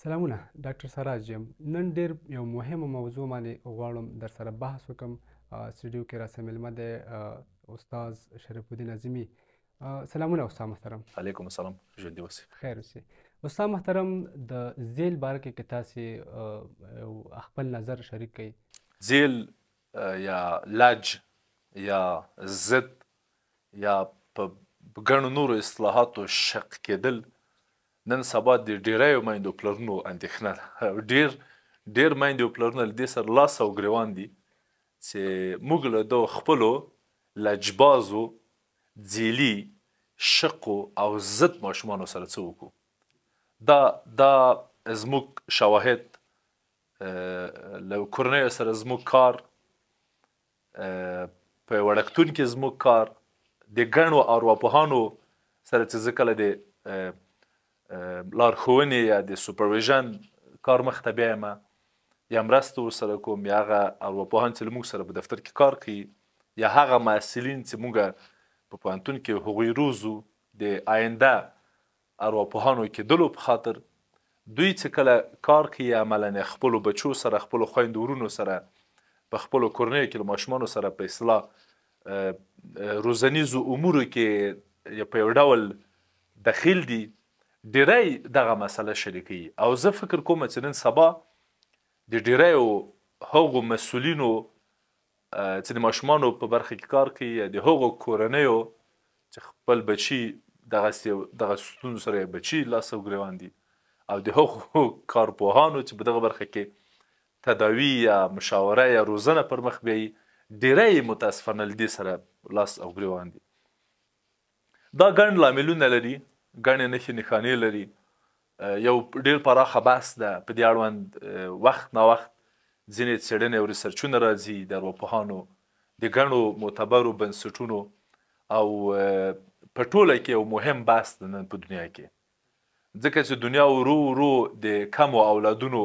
سلامونه ډاکټر سراج یم نن ډیر یو مهمه موضوع باندې غواړم در سره بحث وکم سټډیو کې را سره ملمه د استاد شریف الدین عظیمی سلامونه استاد محترم علیکم السلام ژوند اوسې خیر اوسې استاد محترم د زیل بار کې کې تاسو خپل نظر شریک کړئ زیل یا لج یا زد یا په ګڼو نورو اصطلاحاتو شق کېدل نن سبا د ډیرایو مایندو پلرونو اندېښنه ده ډیر ډیر مایندو پلرونه له دې سره لاس او ګریوان دي چې موږ له دو خپلو لجبازو ځیلي شقو او ضد ماشومانو سره څه وکړو دا دا زموږ شواهد له کورنۍ سره زموږ کار په وړکتون کې زموږ کار د ګڼو ارواپوهانو سره چې ځکه د لارښوونې یا د سوپرویژن کار مخ ته بیایم یا مرسته ورسره کوم یا هغه ارواپوهان چې موږ سره په دفتر کې کار کوي یا هغه محصلین چې موږ په پوهنتون کې هغوی روزو د آینده ارواپوهانو کې دلو په خاطر دوی چې کله کار کوي عملا خپل بچو سره خپل خويند ورونو سره په خپل کورنۍ کې ماشومان سره په اصلاح روزنیزو امورو کې په یو ډول دخیل دي ډیری دغه مسله شریکي او زه فکر کوم چې نن سبا د ډیریو هغو مسولینو چې د ماشومانو په برخه کې کار کوي د هغو کورنیو چې خپل بچي دغه دغه ستونزو سره بچي لاس او ګریوان دي او د هغو کارپوهانو چې په دغه برخه کې تداوی یا مشاوره یا روزنه پر مخ بیایي ډیری متاسفانه له دې سره لاس او ګریوان دي دا ګڼ لاملونه لري ګڼې نښې نښانې لري یو ډیر پراخه بحث ده په دې اړوند وخت نا وخت ځینې څېړنې او ریسرچونه راځي د ارواپوهانو د ګڼو معتبرو بنسټونو او په ټوله کې یو مهم بحث ده نن په دنیا کې ځکه چې دنیا ورو ورو د کمو اولادونو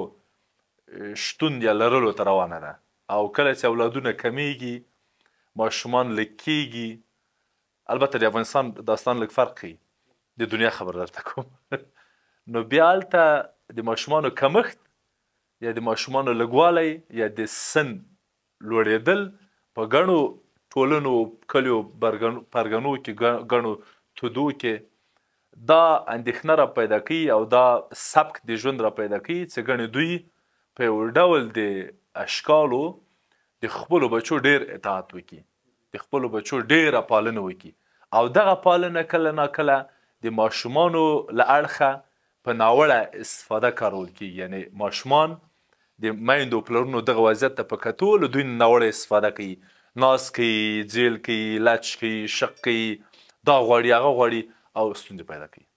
شتون یا لرلو ته روانه ده او کله چې اولادونه کمیږي ماشومان لکېږي البته د افغانستان داستان لږ فرق کوي د دنیا خبر درته کوم نو بیا هلته د ماشومانو کمښت یا د ماشومانو لږوالی یا د سن لوړېدل په ګڼو ټولنو کلیو پرګنو کې ګڼو تودو کې دا اندېښنه را پیدا کوي او دا سبک د ژوند را پیدا کوي چې ګڼې دوی په یو ډول د اشکالو د خپلو بچو ډیر اطاعت وکړي د خپلو بچو ډیره پالنه وکړي او دغه پالنه کله ناکله د ماشومانو له اړخه په ناوړه استفاده کارول کیږي یعنی ماشومان د میندو پلرونو دغه وضعیت ته په کتو له دوی ناوړه استفاده کوي ناس کوي ځیل کوي لچ کوي شق کوي دا غواړي هغه غواړي او ستونزې پیدا کوي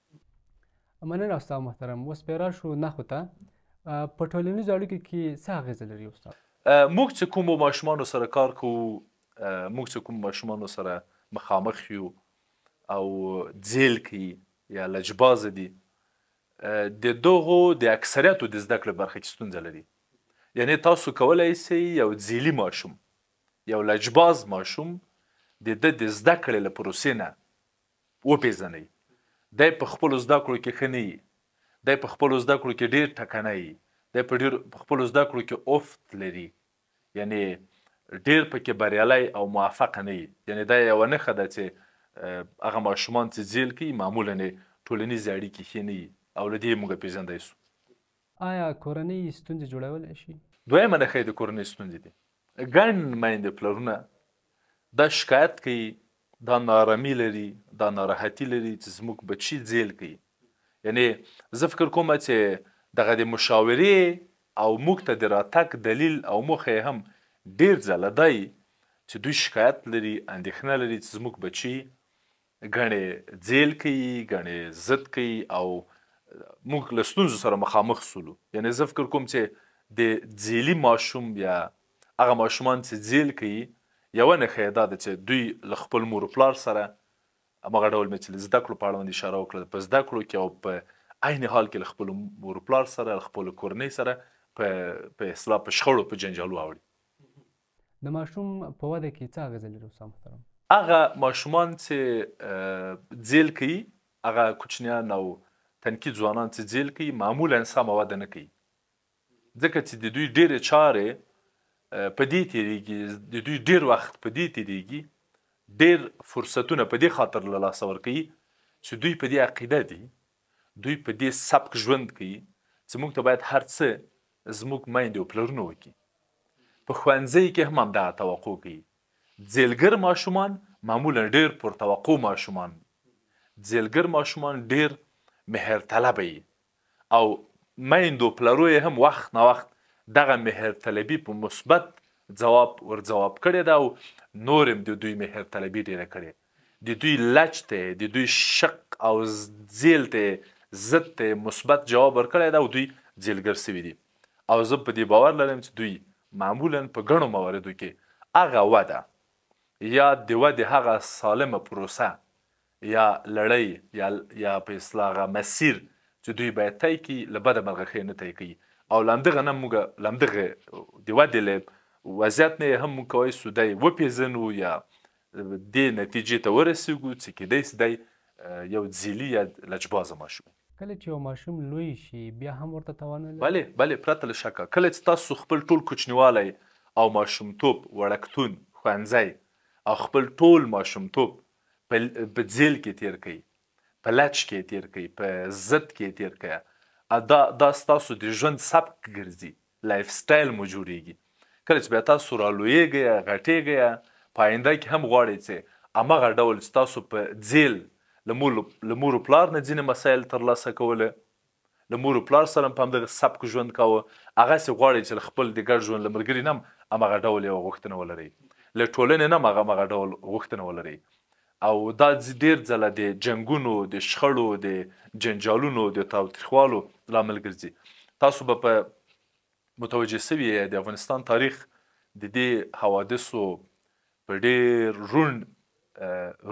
مننه استاد محترم اوس پیرا شو نخو ته په ټولنیزو اړیکو کې څه اغیزه لري استاد موږ چې کوم ماشومان سره کار کوو موږ چې کوم ماشومان سره مخامخ یو او ځیل کوي یا لجباز دي د دغو د اکثریتو د زده کړې برخه کې ستونزه لري یعنی تاسو کولای سئ یو ځیلی ماشوم یو لجباز ماشوم د د د زده کړې له پروسې نه وپېژنئ دی په خپلو زده کړو کې ښه نه وي دی په خپلو زده کړو کې ډېر ټکنی وي دی په ډېر په خپلو زده کړو کې افت لري یعنی ډېر پکې بریالی او موفق نه وي یعنی دا یوه نښه ده چې هغه ماشومان چې ځیل کوي معمولا ټولنیز اړیکې ښې نه وي او له دې موږ پېژندی سو آیا کورنۍ ستونزې جوړولی شي دویمه نښه د کورنۍ ستونزې دي ګڼ میندې پلرونه دا شکایت کوي دا نارامي لري دا ناراحتي لري چې زموږ بچي ځیل کوي یعنی زه فکر کوم چې دغه د مشاورې او موږ ته د راتګ دلیل او موخه هم ډیر ځله دی چې دوی شکایت لري اندېښنه لري چې زموږ بچي غنې ځیل کوي غنې زد کوي او موږ له ستونزو سره مخامخ سولو یعنی زه فکر کوم چې د ځیلی ماشوم یا هغه ماشومان چې ځیل کوي یو نه خیدا د چې دوی ل خپل مور پلار سره هغه ډول مې زده کړو په اړه اشاره وکړه په زده کړو کې او په عین حال کې ل خپل مور پلار سره خپل کورنۍ سره په په اصلاح په شخړو په جنجالو اوړي د ماشوم په واده کې څه اغیز لري اوسه محترم هغه ماشومان چې ځیل کوي هغه کوچنیان او تنکی ځوانان چې ځیل کوي معمولا سم واده نه کوي ځکه چې د دوی ډېرې چارې په دې تیریږي د دوی ډېر وخت په دې تیریږي ډېر فرصتونه په دې خاطر له لاسه ورکوي چې دوی په دې عقیده دي دوی په دې سبک ژوند کوي چې موږ ته باید هر څه زموږ میندې او پلرونه وکړي په ښوونځي کې هم همدغه توقع کوي ځیلګر ماشومان معمولا ډیر پر توقع ماشومان ځیلګر ماشومان ډیر مهر طلبي او میندو پلرو هم وخت نه وخت دغه مهر طلبي په مثبت جواب ور جواب کړی دا او نورم د دوی مهر طلبي ډیره کړی د دوی لچ ته د دوی شق او ځیل ته ضد ته مثبت جواب ورکړی دا او دوی ځیلګر سوي دي او زه په دې باور لرم چې دوی معمولا په ګڼو مواردو کې هغه وده یا د ودې هغه سالمه پروسه یا لړۍ یا یا په اصلاغه مسیر چې دوی باید تای کی لبد مرغخې نه تای کی او لمدغه نه موږ لمدغه د ودې له وضعیت نه هم کوی سودای و پیزنو یا د نتیجې ته ورسیږو چې کېدای سي دی یو ځیلی یا لجبازه ماشوم کله چې یو ماشوم لوی شي بیا هم ورته توان نه بله بله پرته له شکه کله چې تاسو خپل ټول کوچنیوالی او ماشومتوب وړکتون ښوونځی او خپل ټول ماشومتوب په ځیل کې تیر کړي په لچ کې تیر کړي په زد کې تیر کړي دا دا ستاسو د ژوند سبک ګرځي لایف سټایل مو جوړیږي کله چې بیا تاسو رالویږئ غټیږئ په آینده کې هم غواړئ چې هماغه ډول ستاسو په ځیل له مور پلار نه ځینې مسایل ترلاسه کوله له مور پلار سره په همدغه سبک ژوند کاوه هغه سي غواړي چې خپل د ګډ ژوند لمرګري نم هماغه ډول یو غوښتنه ولري له ټولنې نه مغه مغه ډول غوښتنه ولري او دا ډیر ځله د جنگونو د شخړو د جنجالونو د تاوتریخوالو لامل ګرځي تاسو به په متوجه سوي د افغانستان تاریخ د دې حوادثو په ډیر روند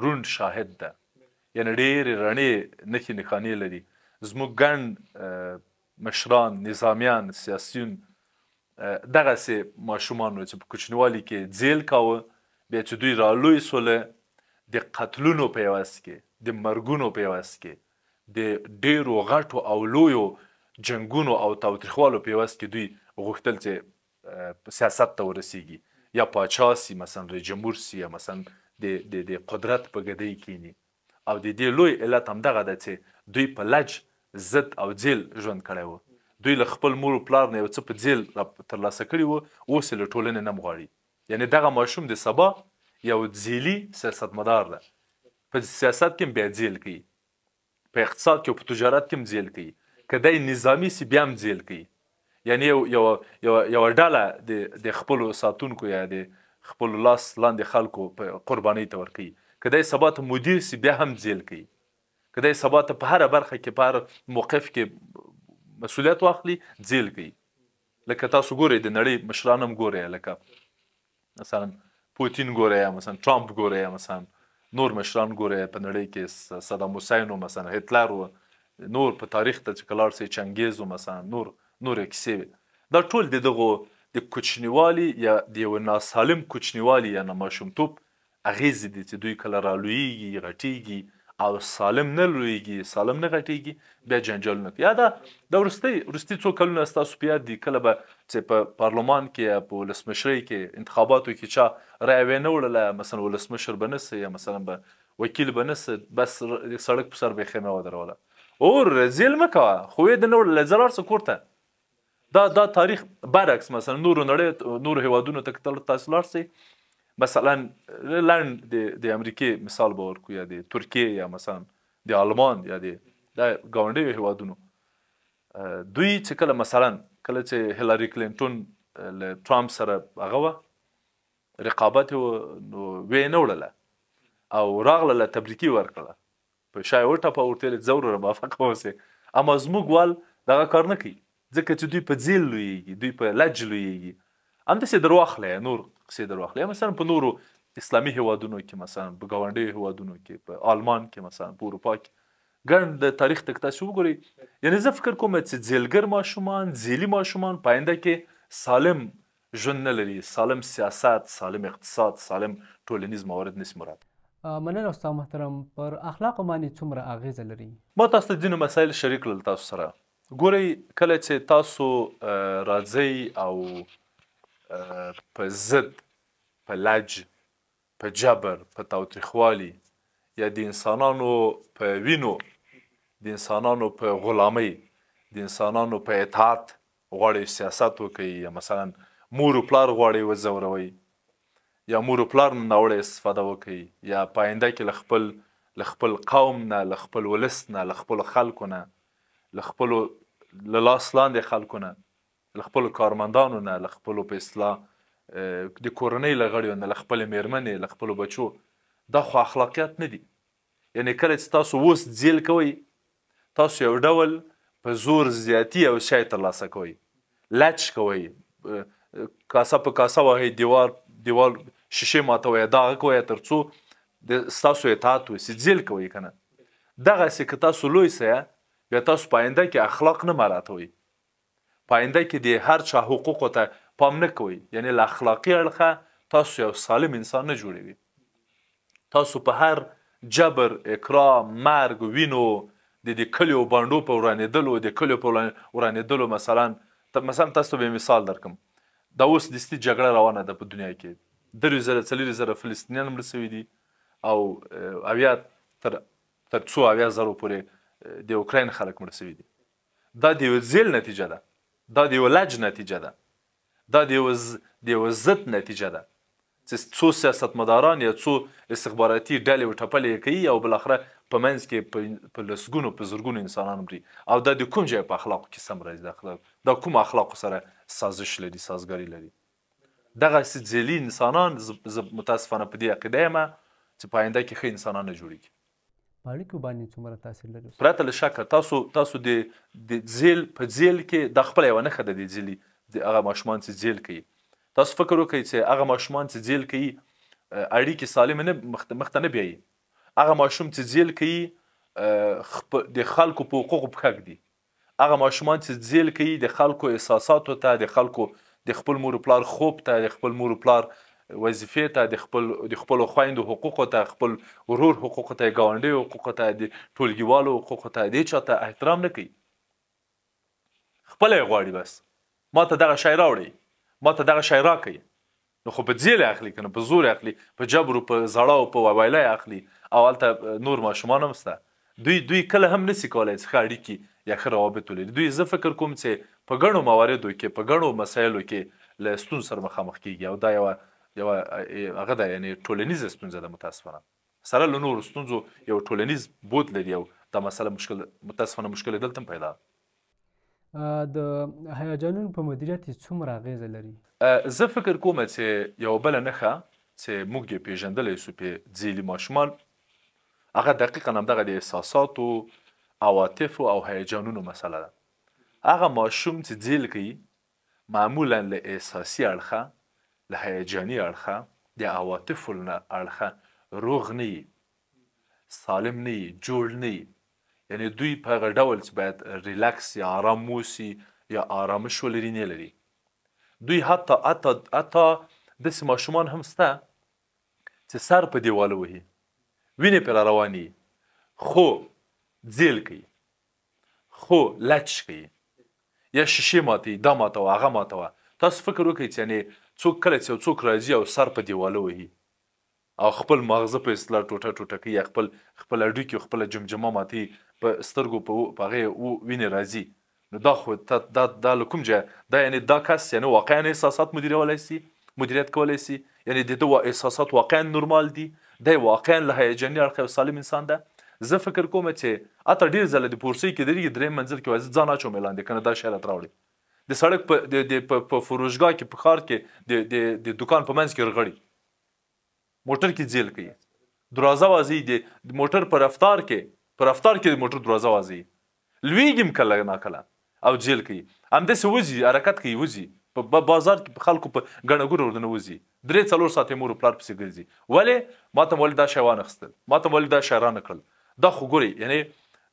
روند شاهد ده یعنی ډیر رڼې نخې نښانې لري زموږ ګڼ مشران نظامیان سیاسیون دغه سه ماشومان چې په کوچنیوالي کې ځیل کاوه بیا چې دوی را لوی سول د قتلونو په یواس کې د مرګونو په یواس کې د ډیرو غټو او لویو جنگونو او تاوتریخوالو په یواس کې دوی غوښتل چې سیاست ته ورسیږي یا پاچا سي مثلا رئیس جمهور سي یا مثلا د د د قدرت په ګدۍ کینی او د دې لوی علت هم دغه ده چې دوی په لج ضد او ځیل ژوند کړی وو دوی له خپل مور او پلار نه یو څه په ځیل ترلاسه کړي وو اوس یې له ټولنې نه مغواړي یعنی دغه ماشوم د سبا یو ځیلي سیاستمدار ده په سیاست کې بیا ځیل کوي په اقتصاد کې او په تجارت کې ځیل کوي کدی نظامی سی بیا ځیل کوي یعنی یو یو یو یو ډاله د خپل ساتونکو یا د خپل لاس لاندې خلکو په قرباني تور کوي کدی سبا ته مدیر سی بیا هم ځیل کوي کدی سبا ته په هر برخه کې په موقف کې مسولیت واخلي ځیل کوي لکه تاسو ګورئ د نړۍ مشران هم ګورئ لکه مثلا پوتین ګورئ مثلا ټرامپ ګورئ مثلا نور مشران ګورئ په نړۍ کې صدام حسین مثلا هتلر نور په تاریخ ته چې کلار سي چنګیز مثلا نور نور کیسې دا ټول دغه د کوچنیوالي یا د یو ناسالم کوچنیوالي یا ماشومتوب اغیز دي چې دوی کله رالویږي غټیږي او سالم نه لویږي سالم نه غټیږي بیا جنجالونه کوي یا دا د وروستي وروستي څو کلونه ستاسو په یاد دي کله به چې په پارلمان کې په ولسمشرۍ کې انتخاباتو کې چا رای ونه وړله مثلا ولسمشر بنسي یا مثلا به وکیل بنسي بس سړک پر سر به خیمه ودروله اور زیل مکه خو یې د نور لزرار سکورته دا دا تاریخ برعکس مثلا نور نړۍ نور هیوادونو ته کتل تاسو لار سي مثلا لند د امریکای مثال به ورکو یا د ترکیه یا مثلا د آلمان یا د د ګاونډیو هیوادونو دوی چې کله مثلا کله چې هیلاری کلینټون له ټرامپ سره هغه و رقابت و وینه وړله او راغله له تبریکی ورکړه په شای ورته په ورته ضرور موافق اوسه اما زموږ وال دغه کار نه کوي ځکه چې دوی په ځیل لویږي دوی په لج لویږي همداسې درواخله نور قصې درواخلې مثلا په نورو اسلامي هیوادونو کې مثلا په ګاونډي هیوادونو کې په آلمان کې مثلا په اروپا کې ګڼ د تاریخ تک تاسو وګورئ یعنی زه فکر کوم چې زیلګر ماشومان زیلی ماشومان پاینده کې سالم ژوند نه لري سالم سیاست سالم اقتصاد سالم ټولنیز موارد نس مراد مننه استاد محترم پر اخلاق باندې څومره اغیزه لري ما تاسو ته ځینې مسایل شریک کړل تاسو سره ګورئ کله چې تاسو راځئ او په ضد په لج په جبر په تاوتریخوالي یا د انسانانو په وینو د انسانانو په غلامۍ د انسانانو په اطاعت غواړي سیاست وکړي یا مثلا مور او پلار غواړي وزوروي یا مور او پلار نه وړي استفاده وکړي یا پاینده کې لخپل لخپل قوم نه لخپل ولس نه لخپل خلکو نه لخپل لاس لاندې خلکو نه لخپل کارمندانو نه لخپل په اصلاح د کورنۍ لغړیو نه لخپل میرمنې لخپل بچو دا خو اخلاقیات نه دي یعنی کله چې تاسو وس ځیل کوي تاسو یو ډول په زور زیاتی او شای ترلاسه کوي لچ کوي کاسه په کاسه وهي دیوار دیوال شیشه ماتوي دا کوي ترڅو د تاسو اطاعت وسې ځیل کوي کنه دغه سکه تاسو لوی سه یا تاسو پاینده کې اخلاق نه مراته وي پاینده کې د هر چا حقوقو ته پام نه کوئ یعنی له اخلاقي اړخه تاسو یو سالم انسان نه جوړوي تاسو په هر جبر اکرام مرګ وینو د د کلیو باندو په ورانېدلو د کلیو په ورانېدلو مثلا ته مثلا تاسو به مثال درکم دا اوس دستي جګړه روانه ده په دنیا کې درې زره څلور زره فلسطینیان مړه سوي دي او اویا تر تر څو اویا زره پورې د اوکراین خلک مړه سوي دي دا د یو ځل نتیجه ده دا د یو لج نتیجه ده دا د یو د یو ضد نتیجه ده چې څو سیاستمداران یا څو استخباراتي ډلې وټپلې کوي او بالاخره په منځ کې په لسګونو په زرګونو انسانان مري او دا د کوم ځای په اخلاقو کې سم راځي دا اخلاق دا کوم اخلاقو سره سازش لري سازګاری لري دغه سځلي انسانان متاسفانه په دې عقیده یم چې په آینده کې ښه انسانان نه جوړیږي په اړیکو باندې څومره تاثیر لري پرته له شک تاسو تاسو د د ځیل په ځیل کې د خپل یو نه خده د ځیلی د هغه ماشومان چې ځیل کوي تاسو فکر وکړئ چې هغه ماشومان چې ځیل کوي اړیکې سالم نه مخته نه بیایي هغه ماشوم چې ځیل کوي د خلکو په حقوقو پکاک دي هغه ماشومان چې ځیل کوي د خلکو احساساتو ته د خلکو د خپل مور پلار خوب ته د خپل مور پلار آه وظیفې ته د خپل د خپل خويندو حقوق ته خپل ورور حقوق ته ګاونډي حقوق ته د ټولګیوالو حقوق ته د چاته احترام نه کوي خپل غواړي بس ما ته دغه شای راوړي ما ته دغه شای راکړي نو خو په ځیل اخلي کنه په زور اخلي په جبر په زړه او په وایلای اخلي او البته نور ماشومان هم سته دوی دوی کله هم نسی کولای څه اړیکی یا خره روابط ولري دوی زه فکر کوم چې په غنو مواردو کې په غنو مسایلو کې له ستون سره مخامخ کیږي او دا یو یو هغه د یعنی ټولنیز ستونزه ده متاسفانه سره له نورو ستونزو یو ټولنیز بود لري او دا مسله مشکل متاسفانه مشکل دلته پیدا د هیجانونو په مدیریت څومره اغیزه لري زه فکر کوم چې یو بل نه ښه چې موږ یې پیژندلې سو په ځېلې ماشومان هغه دقیقا هم دغه د احساساتو عواطف او هیجانونو مسله ده هغه ماشوم چې ځېل کوي معمولا له احساسي اړخه له هیجاني اړخه د عواطفو له اړخه روغ نه وي سالم نه وي جوړ نه وي یعنی دوی په هغه ډول چې باید ریلکس یا آرام موسي یا آرامش ولري نه لري دوی حتی حتی حتی داسې ماشومان هم سته چې سر په دیوال وهي وینې پرې روانې خو ځیل کوي خو لچ کوي یا شیشې ماتي دا ماتوه هغه ماتوه تاسو فکر وکړئ چې یعنی څوک کله چې څوک راځي او سر په دیواله وهي او خپل مغزه په اصطلاح ټوټه ټوټه کوي خپل خپل اډوکی خپل جمجمه ماتي په سترګو په پغه او ویني راځي نو دا خو ته دا د کوم ځای دا یعنی دا کس یعنی واقعا احساسات مدیرولای سي مدیریت کولای سي یعنی د دوه احساسات واقعا نورمال دي د واقعا له هیجاني اړخه سالم انسان ده زه فکر کوم چې اته ډیر زله د پورسي کې درې درې منځل کې ځان اچوم اعلان دي کنه دا شرط راوړي د سړک په د د په فروشګاه کې په خار کې د د د دکان په منځ کې رغړی موټر کې ځیل کوي درازه وازی دی موټر پر رفتار کې پر رفتار کې موټر درازه وازی لویګم کله نه کله او جیل کوي ام د سوزي حرکت کوي وزي په بازار کې خلکو په غنګور ورنه وزي درې څلور ساعتې مور پلار پسې ګرځي ولی ماته ولدا شیوان خستل ماته ولدا شهران کړل دا خو ګوري یعنی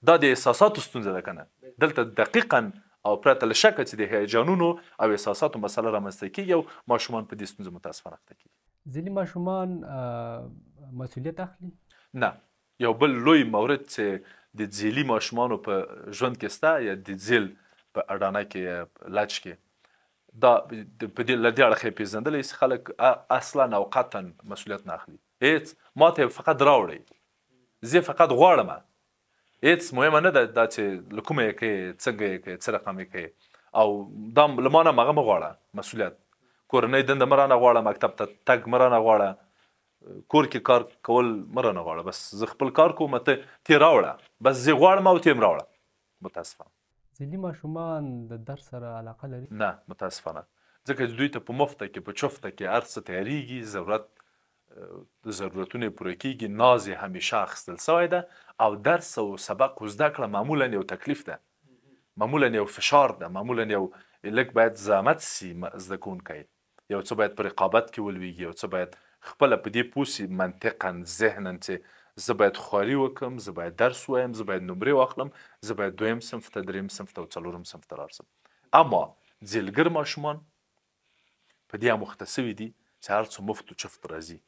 دا د احساساتو ستونزه ده کنه دلته دقیقا او پرته له شک چې د هیجانونو او احساساتو مسله رامنځته کیږي او ماشومان په دې ستونزو متاسفانه اخته کیږي ځینې ماشومان مسؤلیت اخلي نه یو بل لوی مورد چې د ځیلی ماشومانو په ژوند کې ستا یا د ځیل په اډانه کې لچ کې دا په دې لدی اړخې پیژندلې چې خلک اصلا او قطن مسولیت نه اخلي هیڅ ماته فقط راوړي زه فقط غواړم هیڅ مهمه نه ده دا چې لکومه کې څنګه کې څه رقم کې او دا لمانه مغه مغواړه مسولیت کورنۍ دند مرانه غواړه مکتب ته تګ مرانه غواړه کور کې کار کول مرانه غواړه بس زه خپل کار کوم ته تی راوړه بس زه غواړم او تیم راوړه متاسفه ځینې ماشومان د درس سره علاقه لري نه متاسفانه ځکه دوی ته په مفته کې په چفته کې هر څه تیاریږي ضرورت ضرورتونه پوره کیږي ناز همیشه اخستل سوی ده او درس او سبق او زده کړه معمولا یو تکلیف ده معمولا یو فشار ده معمولا یو لک باید زحمت سي زده کوونکی یو څه باید په رقابت کې ولویږي یو څه باید خپل په دې پوسی منطقا ذهنن چې زه باید خواري وکم زه باید درس وایم زه باید نمرې واخلم زه باید دویم صنف ته دریم صنف ته او څلورم صنف ته لاړ شم اما ځلګر ماشومان په دې مختصوي دي چې هر څه مفت و چفت راځي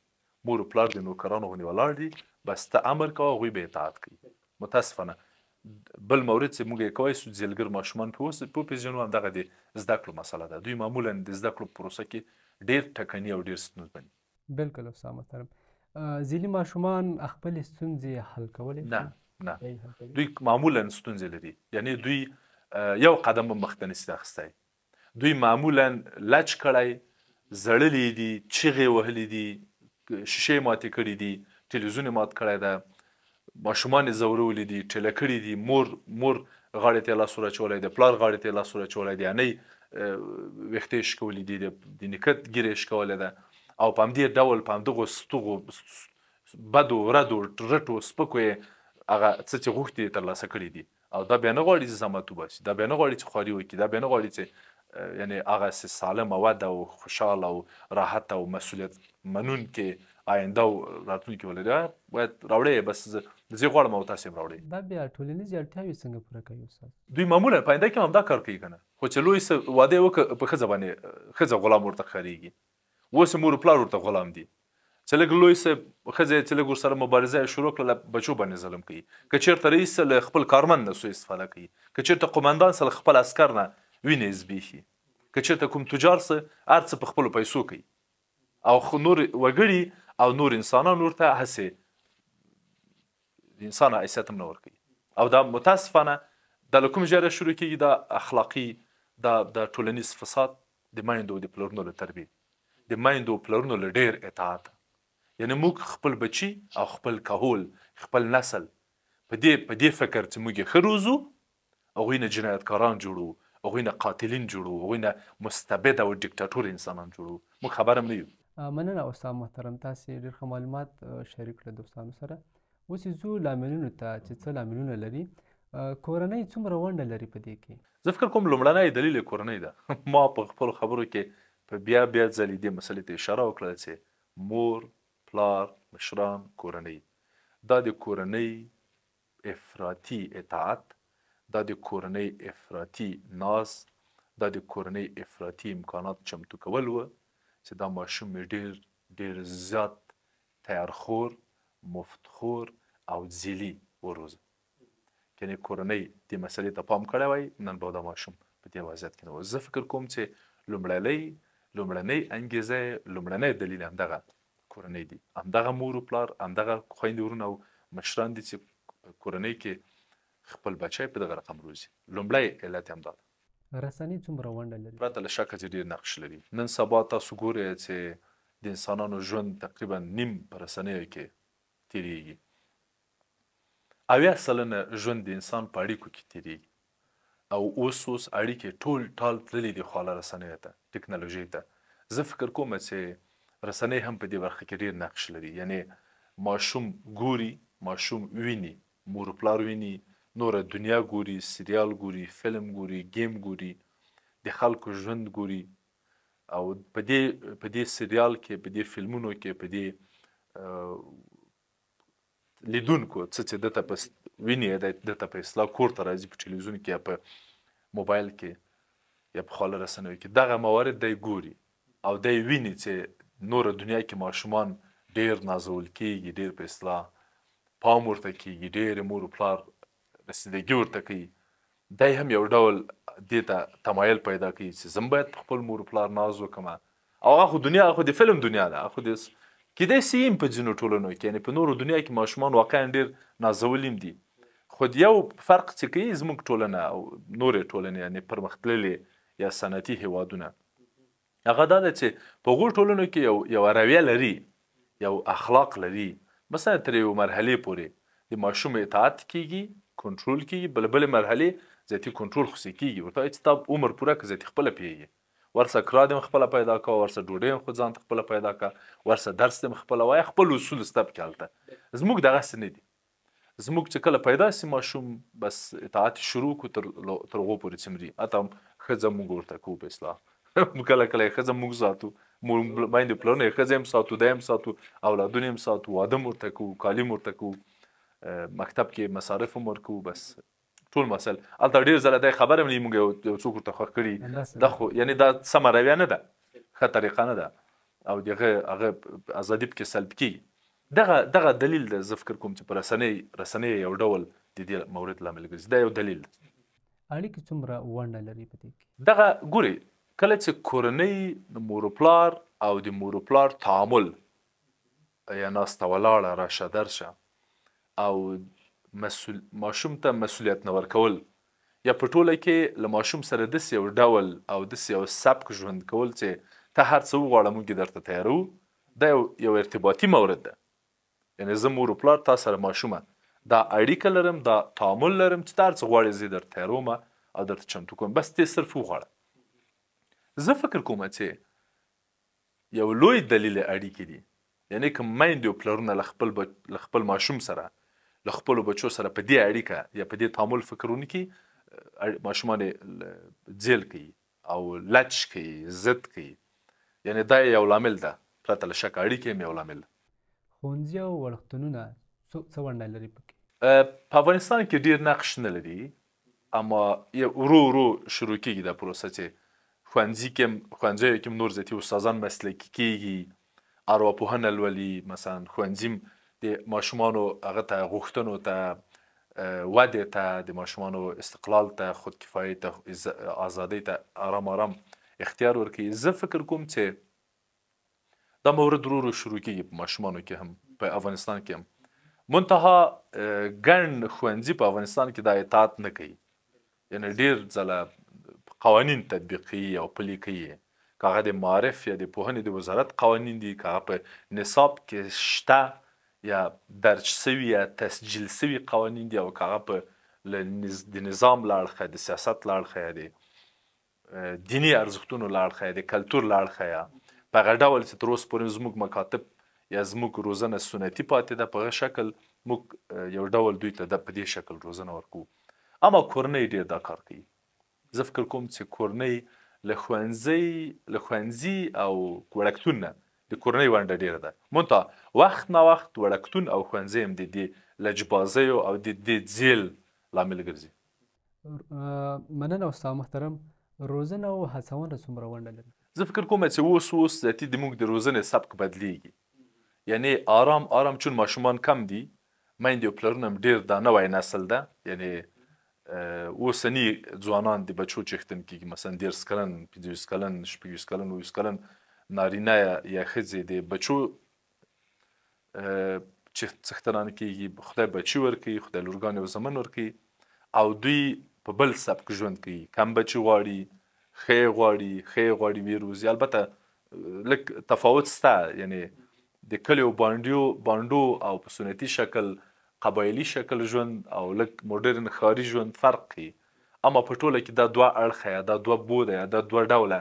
مور او پلار د نوکرانو غونې ولاړ دي بس ته امر کوه هغوی به اطاعت کوي متاسفانه بل مورد چې موږ یې کوی سو ځلګر ماشومان په اوس په پیژنو همدغه د زده کړو مسله ده دوی معمولا د زده کړو پروسه کې ډیر ټکنی او ډیر ستونزمن بالکل اسامه محترم ځینې ماشومان خپل ستونزې حل کولې نه نه دوی معمولا ستونزې لري یعنی دوی یو قدم مخته نسی اخستی دوی معمولا لچ کړی زړلې دي چیغې وهلې دي شیشه ماتې کړې دي تلویزیون مات کړی ده ماشومان زورولې دي ټله کړې دي مور مور غاړې ته لاس ورچولې ده پلار غاړې ته لاس ورچولې دي نه وختې شکولې دي د نکټ ګیرې شکولې ده او پام دې ډول پام دغه ستغو بدو ردو رټو سپکوي هغه څه چې غوښتي تر لاسه کړی دي او دا به نه غواړي چې زما تو باسي دا به نه غواړي چې خوري وکړي دا به نه غواړي چې یعنی هغه سالم او د خوشاله او راحت او مسولیت منون کې آینده او راتلونکي ولري باید راوړې بس زه غواړم او تاسو هم راوړې دا بیا ټولنیز اړتیاوې څنګه پوره کوي استاد دوی معمولا په آینده کې همدا کار کوي کنه خو چې لوی څه واده وکړي په خزه باندې خزه غلام ورته خريږي اوس مور پلار ورته غلام دي چې لګ لوی څه خزه چې لګ سره مبارزه شروع کړل بچو باندې ظلم کوي کچیر تر رئیس خپل کارمن نه سو استفاده کوي کچیر ته قومندان سره خپل عسكر نه وینې زبیخي که چېرته کوم تجار سه ارڅ په خپل پیسو کوي او نور وګړي او نور انسانان ورته هسه انسان عیسیت هم نور کوي او دا متاسفانه د کوم جره شروع کیږي د اخلاقی د د ټولنیز فساد د مایندو د پلورنو له تربیه د مایندو پلورنو له ډیر اطاعت یعنی موږ خپل بچي او خپل کهول خپل نسل په دې په دې فکر چې موږ خروزو او غوینه جنایتکاران جوړو هغوی نه قاتلین جوړو هغوی نه مستبد او ډیکتاتور انسانان جوړو موږ خبر هم نه یو مننه استاد محترم تاسې ډېر ښه معلومات شریک کړل دوستانو سره اوس یې ځو لاملونو ته چې څه لاملونه لري کورنۍ څومره ونډه لري په دې کې زه فکر کوم لومړنی دلیل کورنۍ ده ما په خپل خبرو کې په بیا بیا ځلې دې مسلې ته اشاره وکړه چې مور پلار مشران کورنۍ دا د کورنۍ افراطي اطاعت دا د کورنۍ افراطي ناز دا د کورنۍ افراطي امکانات چمتو کول و چې دا ماشوم ډیر ډیر زیات تیارخور مفتخور او ذیلی وروزه یعنی کورنۍ د مسلې ته پام کړی وای نن به دا ماشوم په دې وضعیت کې نه زه فکر کوم چې لومړنۍ لومړنۍ انګیزه لومړنۍ دلیل همدغه کورنۍ دي همدغه مور او پلار همدغه خویندې ورونه او مشران دي چې کورنۍ کې خپل بچی په دغه رقم روزي لومړی علت هم دا رسنۍ څومره ونډه لري پرته له شکه چې ډیر نقش لري نن سبا تاسو ګورئ چې د انسانانو ژوند تقریبا نیم پر رسنیو کې تیریږي اویا سلنه ژوند د انسان په اړیکو کې تیریږي او اوس اوس اړیکې ټول ټال تللی دي خواله رسنیو ته ټکنالوژي ته زه فکر کوم چې رسنۍ هم په دې برخه کې ډیر نقش لري یعنی ماشوم ګوري ماشوم ویني مور پلار ویني نور دنیا ګوري سریال ګوري فلم ګوري گیم ګوري د خلکو ژوند ګوري او په دې په دې سریال کې په دې فلمونو کې په دې لیدونکو څه څه دته په ویني دته په اصلاح کور ته راځي په ټلویزیون کې په موبایل کې یا په خاله رسنوي کې دغه موارد دی ګوري او دی ویني چې نور دنیا کې ماشومان ډیر نازول کیږي ډیر په اصلاح پام ورته کیږي ډیر مور پلار رسیدګي ورته کوي دا هم یو ډول دې ته تمایل پیدا کوي چې زم باید خپل مور پلار ناز وکم او هغه خو دنیا خو د فلم دنیا ده خو د کېدای سي په ځینو ټولنو کې یعنی په نورو دنیا کې ماشومان واقعا ډیر نازولیم دي خو یو فرق چې کوي زموږ ټولنه او نورې ټولنې یعنی پرمختللې یا صنعتي هیوادونه هغه دا ده چې په غو ټولنو کې یو یو رویه لري یو اخلاق لري مثلا تر یو مرحله پورې د ماشوم اطاعت کیږي کنټرول کیږي بل بل مرحله ذاتی کنټرول خو کیږي ورته چې تاب عمر پوره که ذاتی خپل پیږي ورسه کرا دم خپل پیدا کا ورسه ډوډۍ خو ځان خپل پیدا کا ورسه درس دم خپل وای خپل اصول ستب کالته زموږ دغه سن دي زموږ چې کله پیدا سي ماشوم بس اطاعت شروع کو تر ترغو پورې سمري اته خزه موږ ورته کو په اصلاح کله کله خزه موږ ساتو مور باندې پلان یې خزه هم ساتو دیم ساتو اولادونه هم ساتو ادم ورته کو کالم ورته کو مکتب کې مصارف هم ورکو بس ټول مسل الته ډیر زله د خبره ملي مونږ یو څوک ته خوښ کړي د خو یعنی دا سم رویه نه ده خه طریقه نه ده او دغه هغه ازادي کې سلب کی دغه دغه دلیل د ذکر کوم چې پر رسنۍ رسنۍ یو ډول د دې مورید لامل ګرځي دا یو دلیل اړیکې څومره ونډه لري په دې کې دغه ګوري کله چې کورنۍ د موروپلار او د موروپلار تعامل یا ناسته ولاړه راشه درشه او مسول ماشوم ته مسولیت نه ورکول یا په ټوله کې له ماشوم سره داسې یو ډول او داسې یو سبک ژوند کول چې ته هر څه وغواړه موږ درته تیارو دا یو یو ارتباطي مورد ده یعنی زه مور او پلار تا سره ماشومه دا اړیکه لرم دا تعامل لرم چې تر څو غواړې زه درته تیاروم او درته چمتو کوم بس ته صرف وغواړه زه فکر کوم چې یو لوی دلیل اړیکې دي یعنی کوم میندې او پلرونه له خپل له خپل ماشوم سره له خپل بچو سره په دې اړیکه یا په دې تعامل فکرونه کې ماشومان ځیل کوي او لچ کوي ضد کوي یعنی دا یو لامل ده پرته له شک اړیکې یو لامل خونځي او ورختونونه څو ونډه لري پکې په افغانستان کې ډیر نقش نه لري اما یو ورو ورو شروع کیږي د پروسه چې خوانځي کې خوانځي کې نور زتي استادان مسلکي کیږي ارواپوهنه لولي مثلا خوانځي د ماشومانو هغه ته غوښتنو ته ودې ته د ماشومانو استقلال ته خود کفایت ته ازادۍ ته آرام آرام اختیار ورکړي زه فکر کوم چې دا مورد ورو ورو شروع کیږي په ماشومانو کې هم په افغانستان کې هم منتها ګڼ ښوونځي په افغانستان کې دا اطاعت نه کوي یعنی ډیر ځله قوانین تطبیق کوي او پلي کوي کاغه د معرف یا د پوهنې د وزارت قوانین دي کاغه په نصاب کې شته یا درج سوي یا تسجیل سوي قوانین دي او هغه په د نظام لاړخه د سیاست لاړخه دي دینی ارزښتونو لاړخه دي کلچر لاړخه یا په هغه ډول چې تر اوسه پورې زموږ مکاتب یا زموږ روزنه سنتي پاتې ده په شکل موږ یو ډول دوی ته د په دې شکل روزنه ورکو اما کورنۍ ډیر دا کار کوي زه فکر کوم چې کورنۍ له خوانځي له خوانځي او کوړکتون نه د کورنۍ ونډه ډیره ده مونته وخت نا وخت وړکتون او ښوونځي هم د دې لجبازیو او د دې ځیل لامل ګرځي مننه استاد محترم روزنه او هڅونه څومره ونډه لري زه فکر کوم چې اوس اوس زیاتې د موږ د روزنې سبک بدلیږي یعنی آرام آرام چون ماشومان کم دي میندې او پلرونه هم ډېر دا نوی نسل ده یعنی اوسنی ځوانان د بچو چښتن کېږي مثلا ډېر سکلن پنځه کلن شپږ کلن اوس کلن نارینه یا ښځې د بچو چې څښتنان کیږي خدای بچي ورکي خدای لورګان او زمن ورکي او دوی په بل سبک ژوند کوي کم بچي غواړي خې غواړي خې غواړي ویروزي البته لک تفاوت سته یعنی د کلیو باندیو باندو او په سنتي شکل قبایلی شکل ژوند او لک مدرن خاري ژوند فرق کوي اما په ټوله کې دا دوه اړخه دا دوه بوده دا دوه ډوله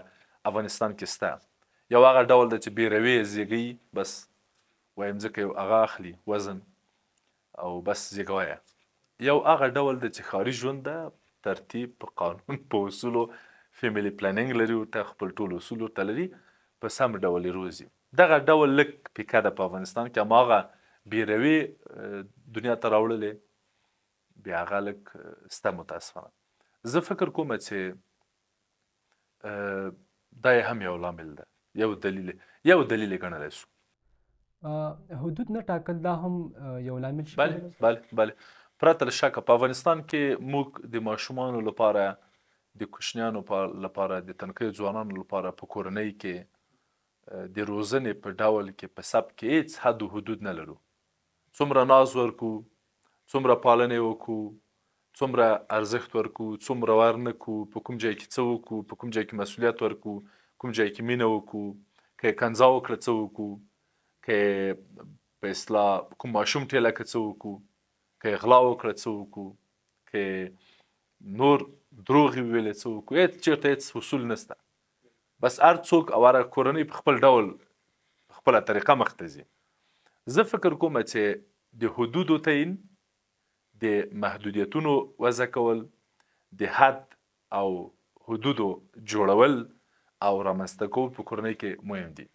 افغانستان کې سته یو هغه ډول ده چې بیروي زیږي بس وایم ځکه یو هغه اخلي وزن او بس زیږوایه یو هغه ډول ده چې ښاري ژوند ده ترتیب په قانون په اصولو فیملی پلانینګ لري او ته خپل ټول اصولو ته لري په سم ډول روزي دغه ډول لک پیکه ده په افغانستان کې ماغه بیروي دنیا ته راوړلې بیا هغه لک ستا متاسفانه زه فکر کوم چې دا هم یو لامل ده یو دلیل یو دلیل ګڼلی شو حدود نه ټاکل دا هم یو لامل شي بله بله بله پرته له شکه په افغانستان کې موږ د ماشومانو لپاره د کوچنیانو لپاره د تنکۍ ځوانانو لپاره په کورنۍ کې د روزنې په ډول کې په سب کې هیڅ حد و حدود نه لرو څومره ناز ورکو څومره پالنې وکړو څومره ارزښت ورکو څومره ورنکو په کوم ځای کې څه وکړو په کوم ځای کې مسؤلیت ورکو کوم ځای کې مینه وکړو کې کنځا وکړه څه وکړو کې په اصلا کوم ماشوم ته لکه څه وکړو کې غلا وکړه څه وکړو کې نور دروغ ویل څه وکړو هیڅ چیرته هیڅ وصول نشته بس هر څوک اواره کورنۍ په خپل ډول خپل طریقه مختزي زه فکر کوم چې د حدودو تعین د محدودیتونو وضع کول د حد او حدودو جوړول او رامسته کول په کورنۍ کې مهم دي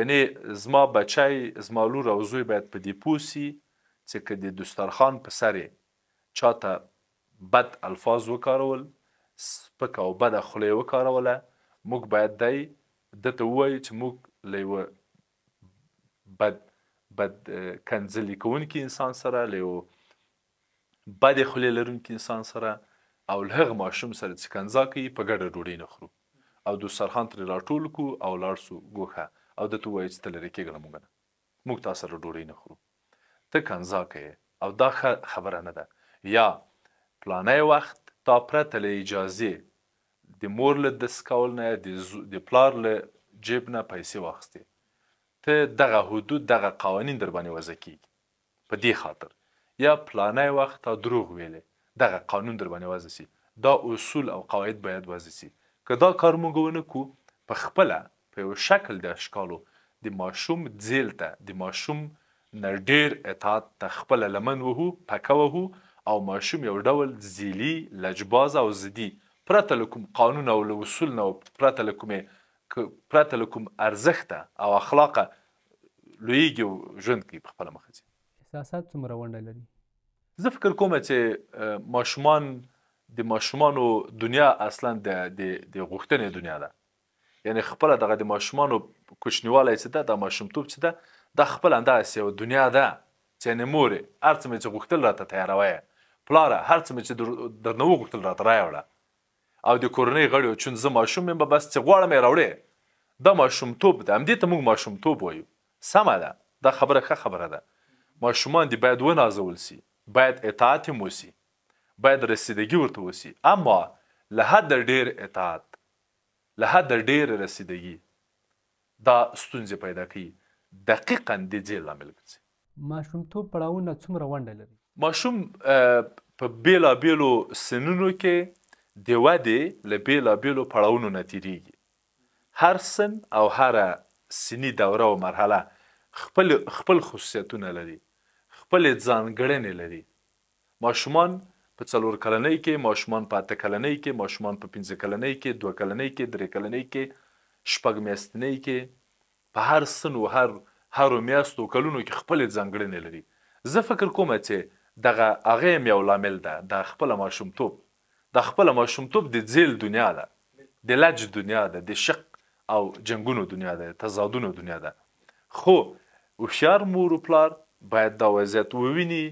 یعنی زما بچی زما لور او زوی باید په دې پوه سي چې که د دسترخوان په سر چاته بد الفاظ وکارول سپک او بده خوله یې وکاروله موږ باید دی ده ته ووایو چې موږ له یوه بد بد کنځلې کوونکي انسان سره له یوه بدې خولې لرونکي انسان سره او له هغه ماشوم سره چې کنځا کوي په ګډه ډوډۍ نه خورو او دسترخوان ترې راټول کو او لاړ سو ګوښه او د تو وایي چې ته لرې کېږه موږ نه موږ تا سره ډوډۍ نه خورو ته کنځا کوې او دا خبره نه ده یا پلانی وخت تا پرته له اجازې د مور له دسکول نه د د پلار له جیب نه پیسې واخستې ته دغه حدود دغه قوانین در باندې وضع کیږي په دې خاطر یا پلانی وخت تا دروغ ویلې دغه قانون در باندې وضع سي دا اصول او قواعد باید وضع سي که دا کار موږ ونه کو په خپل په یو شکل د اشکالو د ماشوم ځیل ته د ماشوم نه ډیر اطاعت ته خپل لمن وهو پکه وهو او ماشوم یو ډول زیلی لجباز او زدی پرته لکم قانون او اصول نه پرته لکم پرته لکم ارزښت او اخلاق لویږي ژوند کې په خپل مخ احساسات څومره ونډه لري زه فکر کوم چې ماشومان د ماشومانو دنیا اصلا د د غوښتنې دنیا ده یعنی خپل دغه د ماشومانو کوچنیواله چې ده د ماشومتوب چې ده د خپل انداز یو دنیا ده چې نه مور ارڅ مې چې غوښتل راته تیاروي پلاره هرڅ مې چې در نو غوښتل راته راوړه او د کورنۍ غړو چون زه ماشوم مې بس چې غواړم راوړې د ماشومتوب ده هم دې ته موږ ماشومتوب وایو سمه ده دا خبره ښه خبره ده ماشومان دی باید ونازول سي باید اطاعت موسی باید رسیدگی ورته وسی اما له حد ډیر اطاعت له حد ډیر رسیدگی دا ستونزې پیدا کوي دقیقا د دې لامل ګرځي ماشومتوب پړاوونه څومره ونډه لري ماشوم په بیلابیلو سنونو کې د ودې له بیلابیلو پړاوونو نه تیریږي هر سن او هر سنی دوره او مرحله خپل خپل خصوصیتونه لري خپل ځانګړنې لري ماشومان په څلور کلنۍ کې ماشومان په اته کلنۍ کې ماشومان په پنځه کلنۍ کې دوه کلنۍ کې درې کلنۍ کې شپږ میاشتنۍ کې په هر سن و هر هر میاشتو کلونو کې خپل ځانګړنې لري زه فکر کوم چې دغه هغه یو لامل ده د خپل ماشومتوب د خپل ماشومتوب د ځیل دنیا ده د لج دنیا ده د شق او جنگونو دنیا ده تضادونو دنیا ده خو هوښیار مور و پلار باید دا وضعیت وویني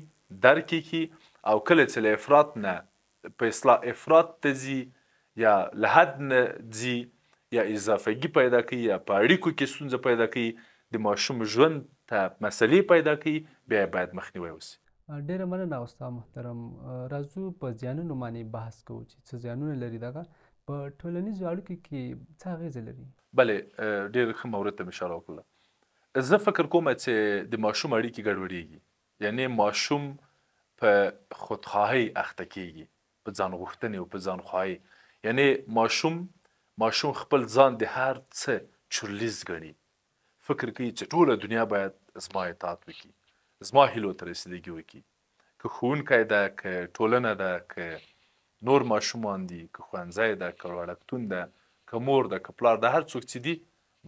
درک کړي او کله چې له افراط نه په اصلاح افراط ته ځي یا له حد نه ځي یا اضافګي پیدا کوي یا په اړیکو کې ستونزه پیدا کوي د ماشوم ژوند ته مسلې پیدا کوي بیا باید مخنیوي وشي ډیره مننه استاد محترم راځو په ځانونو باندې بحث کوو چې څه ځانونه لري دغه په ټولنیزو اړیکو کې څه اغیز لري بله ډیر ښه مورد ته اشاره وکړه زه فکر کوم چې د ماشوم اړیکې ګډوډېږي یعنی ماشوم په خودخواهی اخته کیږي په ځان غوښتنې او په ځان خواهی یعنی ماشوم ماشوم خپل ځان د هر څه چورلیز ګڼي فکر کوي چې ټوله دنیا باید زما اطاعت وکړي زما هیلو ته رسیدګي وکړي که ښوونکی ده که ټولنه ده که نور ماشومان دي که ښوونځی ده که وړکتون ده که مور ده که پلار ده هر څوک چې دي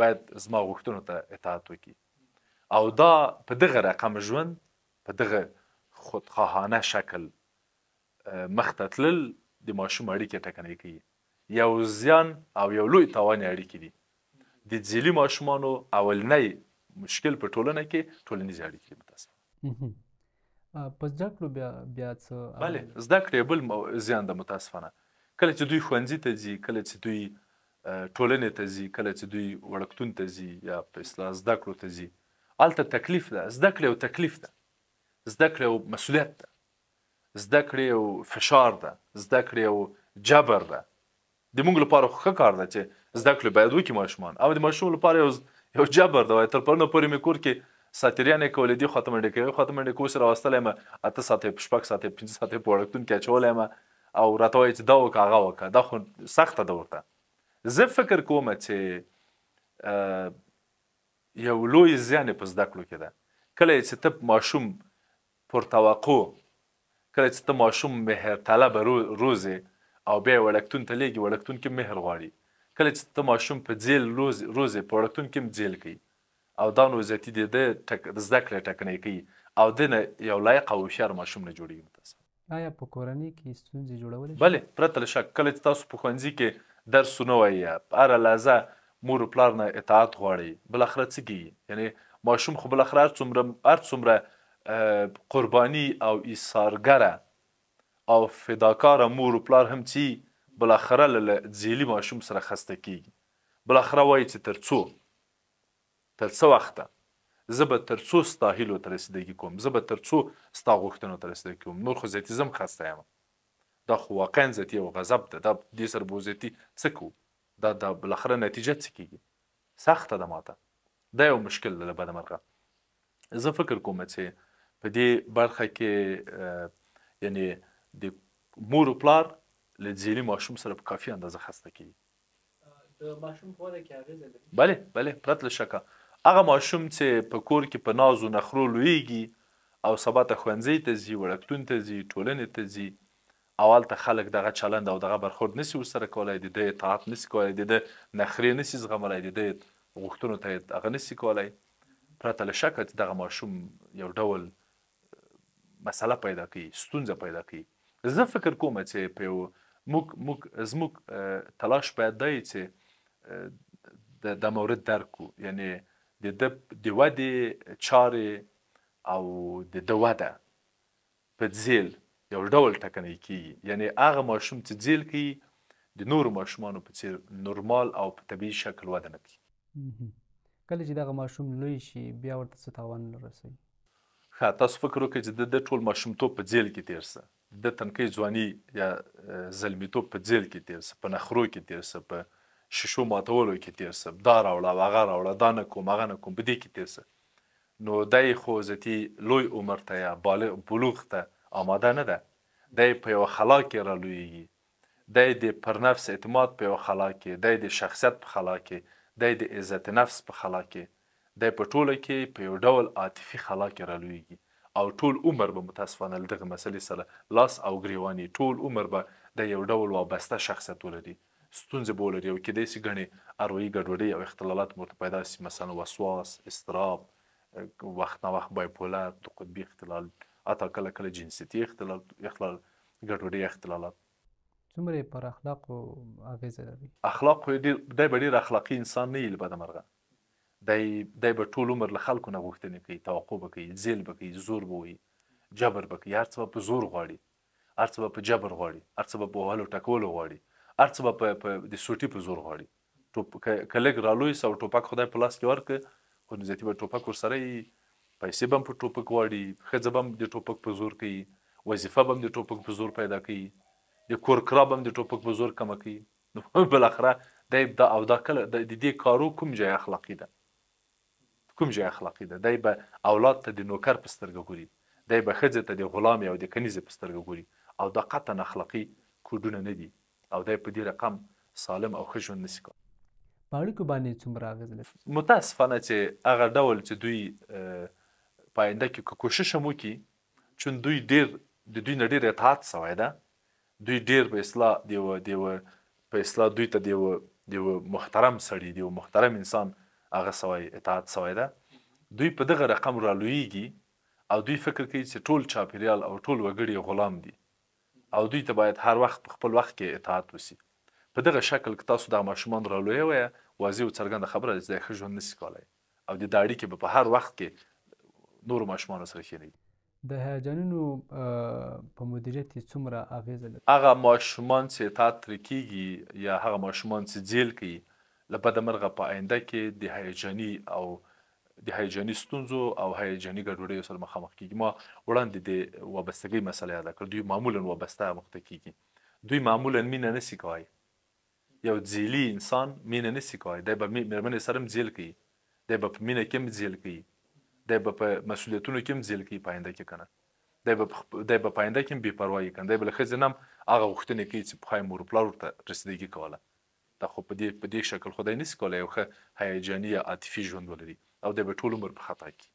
باید زما غوښتنو ته اطاعت وکړي او دا په دغه رقم ژوند په دغه خودخواهانه شکل مخته تلل د ماشوم اړیکې ټکنی کوي یو زیان او یو لوی تاوان اړیکې دي د ځیلي ماشومانو اولنی مشکل په ټولنه کې ټولنیز اړیکې متاسفه په زده کړو بیا بیا څه بله زده کړې بل زیان د متاسفانه کله چې دوی ښوونځي ته ځي کله چې دوی ټولنې ته ځي کله چې دوی وړکتون ته ځي یا په اصلاح زده کړو ته ځي هلته تکلیف ده زده کړې او تکلیف ده زده کړې او مسولیت ده زده کړې او فشار ده زده کړې او جبر ده د موږ لپاره ښه کار ده چې زده کړې باید وکړي ماشومان او د ماشوم لپاره یو یو جبر ده تر پرونه پورې مې کور کې ساتریانې کولې دي خاتمه ډکې خاتمه ډکې اوس راوستلې ما اته ساتې پشپک ساتې پنځه ساتې په وړکتون کې چولې ما او راته وایي چې دا وکړه هغه وکړه دا خو سخته ده ورته زه فکر کوم چې یو لوی زیان په زده کړو کې ده کله چې ته ماشوم پر توقع کله چې ته ماشوم مهر طلبه روزې او بیا یې وړکتون ته لیږي وړکتون کې مهر غواړي کله چې ته ماشوم په ځیل روزې په وړکتون کې هم ځیل کوي او دا نوزیاتي دی د زده کړې ټکنی کوي او د نه یو لایق او هوښیار ماشوم نه جوړیږي متاسفه آیا په کورنۍ کې ستونزې جوړولې بلې پرته له شک کله چې تاسو په ښوونځي کې درس ونه وایي هره لحظه مور و پلار نه اطاعت غواړي بالاخره څه کیږي یعنې ماشوم خو بالاخره هر څومره هر څومره قربانی او ایثارګره او فداکار مور او پلار هم چې بلاخره له ځېلي ماشوم سره خسته کیږي بلاخره وایي چې ترڅو تر څه وخته زه به تر څو ستا هیلو ته رسیدګي کوم زه به تر څو ستا غوښتنو ته رسیدګي کوم نور خو زیاتې زه هم خسته یم دا خو واقعا زیاتې یو غضب ده دا دې سره به زیاتې څه کوو دا د بالاخره نتیجه څه کیږي سخته ده ماته دا یو مشکل ده له بده مرغه زه فکر کوم چې په دې برخه کې یعنی د مور او پلار له ځینې ماشوم سره په کافي اندازه خسته کیږي د ماشوم په اړه کې اغیز لري بله بله پرته له شکه هغه ماشوم چې په کور کې په ناز او نخرو لویږي او سبا ته خوانځي ته ځي وړکتون ته ځي ټولنې ته ځي اول ته خلک دغه چلند او دغه برخورد نسی ورسره کولای دي د اطاعت نسی کولای دي د نخرې نسی زغملای دي د غوښتنو ته هغه نسی کولای پرته له شکه دغه ماشوم یو ډول مسله پیدا کوي ستونزه پیدا کوي زه فکر کوم چې په موږ موږ زموږ تلاش باید دی چې د مورد درک کو یعنی د د د ودې چارې او د د وده په ځیل یو ډول ټکنی کی یعنی هغه ماشوم چې ځیل کی د نور ماشومانو په څیر نورمال او په طبي شکل وده نه کی کله چې دغه ماشوم لوی شي بیا ورته ستاون رسي ښه تاسو فکر وکړئ چې د ټول ماشومتوب په جیل کې تیر سه د تنکۍ ځواني یا زلمیتوب په جیل کې تیر سه په نخرو کې تیر سه په شیشو ماتولو کې تیر سه دا راوړه هغه راوړه دا نه کوم هغه نه کوم په دې کې تیر سه نو دای خو ځتی لوی عمر ته یا بالغ بلوغ ته آماده نه ده دای په یو خلا کې را لویږي دای د پر نفس اعتماد په یو خلا کې دای د شخصیت په خلا کې دای د عزت نفس په خلا کې د په ټوله کې په یو ډول عاطفي خلا کې رالویږي او ټول عمر به متاسفانه دغه مسلې سره لاس او ګریواني ټول عمر به د یو ډول وابسته شخصیت ولري ستونزې به ولري او کیدای سي ګڼې اروایي ګډوډۍ او اختلالات ورته پیدا سي مثلا وسواس اضطراب وخت نه وخت بایپولر د قطبي اختلال اته کله کله جنسیتي اختلال اختلال ګډوډۍ اختلالات څومره پر اخلاق او اغیزه لري اخلاق دی د ډېر اخلاقی انسان نه یل به د مرغه دی دی به ټول عمر له خلکو نه غوښتنې کوي توقع به کوي زیل به کوي زور به وي جبر به کوي هر څه په زور غواړي هر څه په جبر غواړي هر څه په وهلو ټکولو غواړي هر څه په د سوټي په زور غواړي ټوپ کلګ رالوي سو ټوپک خدای په لاس کې ورک خو نزیتی به ټوپک ورسره پیسې بم په ټوپک غواړي ښځه بم د ټوپک په زور کوي وظیفه بم د ټوپک په زور پیدا کوي د کور کرا بم د ټوپک په زور کمه کوي نو بالاخره دا دا او دا کله د دې کارو کوم ځای اخلاقي ده کوم ځای اخلاقی ده دای به اولاد ته د نوکر په سترګه ګوري دای به ښځې ته د غلامې او د کنیزې په سترګه ګوري او دا قطعا اخلاقي کوډونه نه دي او دای په دې رقم سالم او ښه ژوند نسي کولی په اړیکو باندې څومره اغېز لري متاسفانه چې هغه ډول چې دوی په آینده کې کوشش هم وکړي چون دوی ډیر د دوی نه ډیر اطاعت سوی ده دوی ډیر په اصلاح دی و دی و په اصلاح دوی ته دی و دی محترم سړی دی محترم انسان هغه سوی اطاعت سوی ده دوی په دغه رقم را لویږي او دوی فکر کوي چې ټول چاپیریال او ټول وګړي غلام دي او دوی ته باید هر وخت په خپل وخت کې اطاعت وسی په دغه شکل کې تاسو د ماشومان را لوی وي واضح او څرګنده خبره ده چې ښه ژوند نشي کولای او د داړي کې په هر وخت کې نور ماشومان سره کېږي د هیجانونو په مدیریت څومره اغیز لري هغه ماشومان چې تاتر کیږي یا هغه ماشومان چې جیل کیږي لبد مرغه په آینده کې د هیجاني او د هیجاني ستونزو او هیجاني ګډوډیو سره مخامخ کیږي ما وړاندې د وابستګۍ مسله یاد کړ دوی معمولا وابسته مخته کیږي دوی معمولا مینه نسی کوي یو ځیلی انسان مینه نسی کوي د به مېرمنې سره ځیل کوي د به په مینه کې ځیل کوي د به په مسولیتونو کې ځیل کوي په آینده کې کنه د به د به په آینده کې بې پروايي کنه د بل خزینم هغه وختونه کې چې په خای مور پلاور ته رسیدګي کوله دا خو په دې په دې شکل خدای نسی کولای یو ښه هیجاني یا عاطفي ژوند ولري او د به ټول عمر په خطا کې